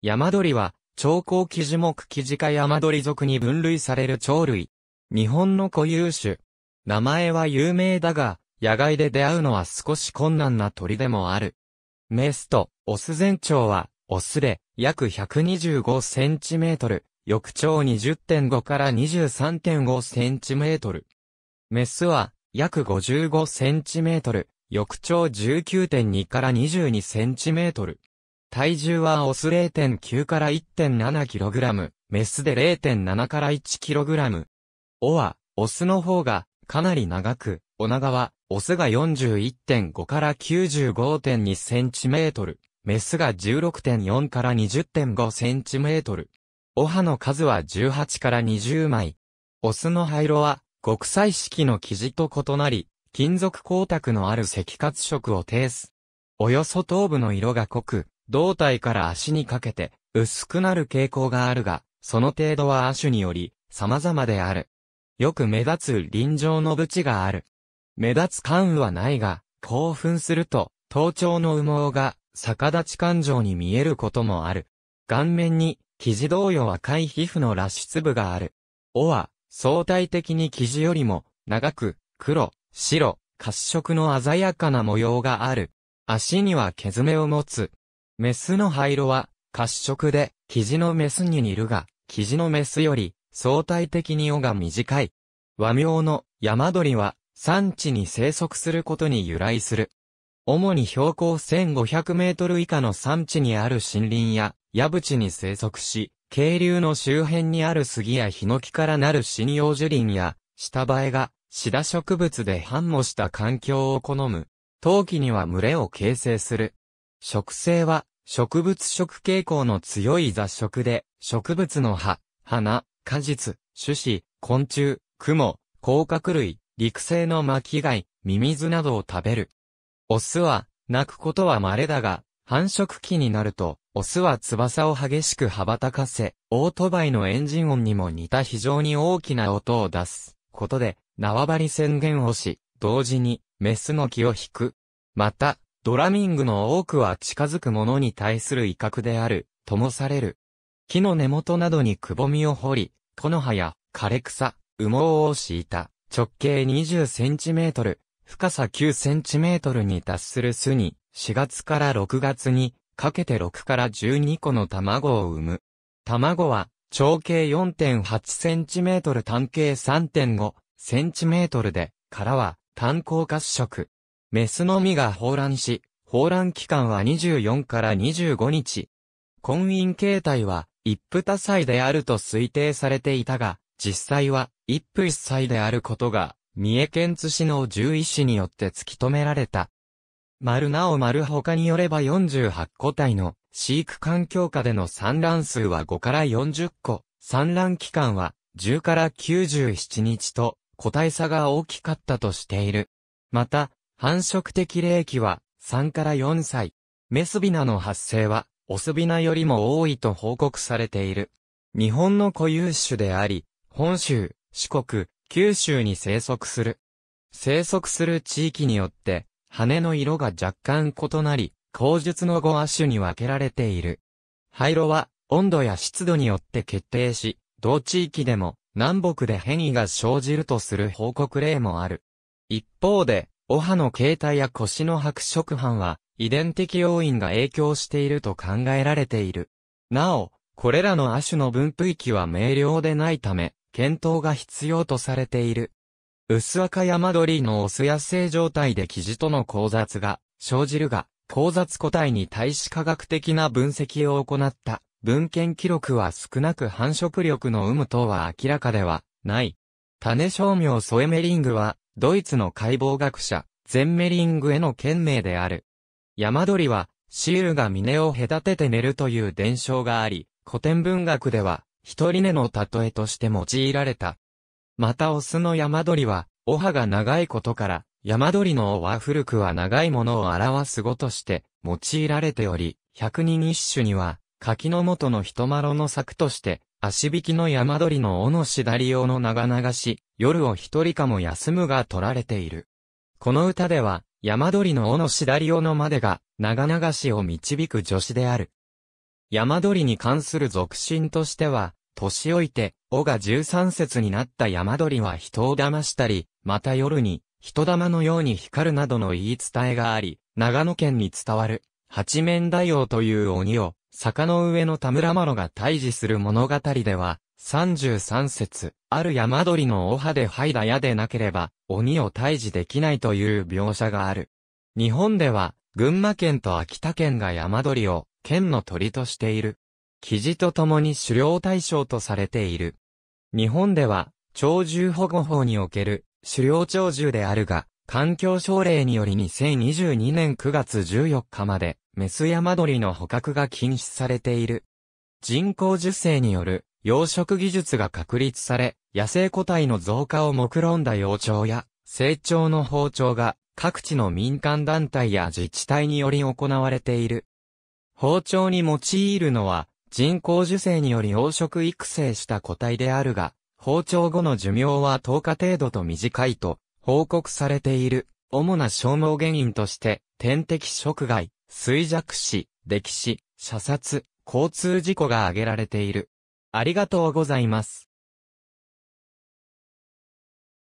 山鳥は、長高木樹木木地科山鳥属に分類される鳥類。日本の固有種。名前は有名だが、野外で出会うのは少し困難な鳥でもある。メスと、オス全長は、オスで、約125センチメートル、翼長20.5から23.5センチメートル。メスは、約55センチメートル、翼長19.2から22センチメートル。体重はオス0.9から 1.7kg、メスで0.7から 1kg。オは、オスの方が、かなり長く、おガは、オスが41.5から95.2センチメートル、メスが16.4から20.5センチメートル。オ歯の数は18から20枚。オスの灰色は、極彩色の生地と異なり、金属光沢のある赤褐色を呈す。およそ頭部の色が濃く、胴体から足にかけて、薄くなる傾向があるが、その程度は亜種により、様々である。よく目立つ臨場の縁がある。目立つ関羽はないが、興奮すると、頭頂の羽毛が、逆立ち感情に見えることもある。顔面に、生地同様赤い皮膚の裸出部がある。尾は、相対的に生地よりも、長く、黒、白、褐色の鮮やかな模様がある。足には毛爪を持つ。メスの灰色は、褐色で、キジのメスに似るが、キジのメスより、相対的に尾が短い。和名の山鳥は、産地に生息することに由来する。主に標高1500メートル以下の産地にある森林や、矢淵に生息し、渓流の周辺にある杉やヒノキからなる針葉樹林や、下映えが、シダ植物で繁茂した環境を好む。冬季には群れを形成する。植生は、植物食傾向の強い雑食で、植物の葉、花、果実、種子、昆虫、雲、甲殻類、陸生の巻貝、ミミズなどを食べる。オスは、鳴くことは稀だが、繁殖期になると、オスは翼を激しく羽ばたかせ、オートバイのエンジン音にも似た非常に大きな音を出すことで、縄張り宣言をし、同時に、メスの気を引く。また、ドラミングの多くは近づくものに対する威嚇である、ともされる。木の根元などにくぼみを掘り、木の葉や枯れ草、羽毛を敷いた、直径20センチメートル、深さ9センチメートルに達する巣に、4月から6月に、かけて6から12個の卵を産む。卵は、長径4.8センチメートル、単径3.5センチメートルで、殻は、炭鉱褐色。メスの実が放卵し、放卵期間は24から25日。婚姻形態は、一夫多妻であると推定されていたが、実際は、一夫一妻であることが、三重県津市の獣医師によって突き止められた。丸なお丸他によれば48個体の飼育環境下での産卵数は5から40個、産卵期間は10から97日と個体差が大きかったとしている。また、繁殖的齢期は3から4歳。メスビナの発生は、オスビナよりも多いと報告されている。日本の固有種であり、本州、四国、九州に生息する。生息する地域によって、羽の色が若干異なり、口述の5亜種に分けられている。灰色は、温度や湿度によって決定し、同地域でも、南北で変異が生じるとする報告例もある。一方で、お歯の形態や腰の白色斑は、遺伝的要因が影響していると考えられている。なお、これらの亜種の分布域は明瞭でないため、検討が必要とされている。薄赤山鳥のオス野生状態で生地との交雑が生じるが、交雑個体に対し科学的な分析を行った文献記録は少なく繁殖力の有無等は明らかではない。種商名ソエメリングはドイツの解剖学者、ゼンメリングへの懸命である。山鳥は、シールが峰を隔てて寝るという伝承があり、古典文学では、一人寝の例えとして用いられた。またオスの山鳥は、お葉が長いことから、山鳥の尾は古くは長いものを表す語として用いられており、百人一首には、柿の元の人丸の作として、足引きの山鳥の尾のしだり用の長流し、夜を一人かも休むが取られている。この歌では、山鳥の尾のしだり用のまでが、長流しを導く助詞である。山鳥に関する俗信としては、年老いて、尾が十三節になった山鳥は人を騙したり、また夜に、人玉のように光るなどの言い伝えがあり、長野県に伝わる、八面大王という鬼を、坂の上の田村麻呂が退治する物語では、33節、ある山鳥のお葉で剥いだ矢でなければ、鬼を退治できないという描写がある。日本では、群馬県と秋田県が山鳥を、県の鳥としている。記事と共に狩猟対象とされている。日本では、鳥獣保護法における、狩猟鳥獣であるが、環境省令により2022年9月14日まで、メスヤマドリの捕獲が禁止されている。人工受精による養殖技術が確立され、野生個体の増加を目論んだ幼鳥や、成長の包丁が各地の民間団体や自治体により行われている。包丁に用いるのは、人工受精により養殖育成した個体であるが、包丁後の寿命は10日程度と短いと報告されている。主な消耗原因として、天敵食害、衰弱死、歴史、射殺、交通事故が挙げられている。ありがとうございます。